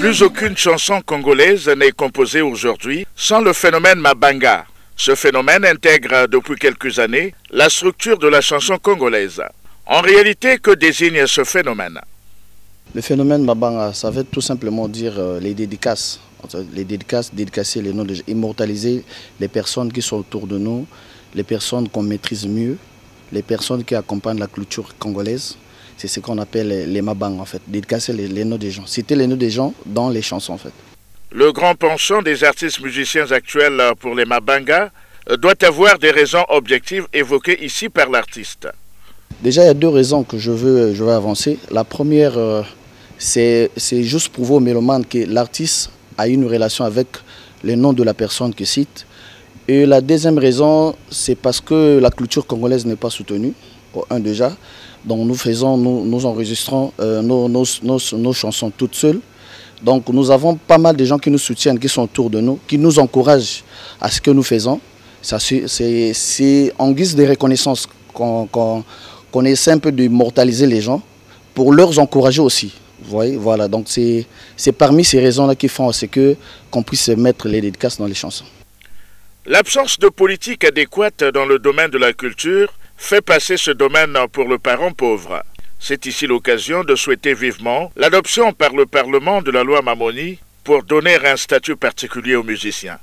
plus aucune chanson congolaise n'est composée aujourd'hui sans le phénomène Mabanga. Ce phénomène intègre depuis quelques années la structure de la chanson congolaise. En réalité, que désigne ce phénomène Le phénomène Mabanga, ça veut tout simplement dire euh, les dédicaces. Les dédicaces, dédicacer les noms, immortaliser les personnes qui sont autour de nous, les personnes qu'on maîtrise mieux, les personnes qui accompagnent la culture congolaise. C'est ce qu'on appelle les mabang en fait, dédicacer les, les, noms des gens, citer les noms des gens dans les chansons en fait. Le grand penchant des artistes musiciens actuels euh, pour les mabanga euh, doit avoir des raisons objectives évoquées ici par l'artiste. Déjà, il y a deux raisons que je veux, je avancer. La première, euh, c'est juste pour vous, mélomanes que l'artiste a une relation avec le nom de la personne qu'il cite et la deuxième raison, c'est parce que la culture congolaise n'est pas soutenue, un déjà. Donc nous faisons, nous, enregistrons euh, nos, nos, chansons toutes seules. Donc nous avons pas mal de gens qui nous soutiennent, qui sont autour de nous, qui nous encouragent à ce que nous faisons. C'est en guise de reconnaissance qu'on essaie un peu de mortaliser les gens pour leur encourager aussi. Vous voyez, voilà, donc c'est parmi ces raisons-là qui font qu'on puisse mettre les dédicaces dans les chansons. L'absence de politique adéquate dans le domaine de la culture fait passer ce domaine pour le parent pauvre. C'est ici l'occasion de souhaiter vivement l'adoption par le Parlement de la loi Mamoni pour donner un statut particulier aux musiciens.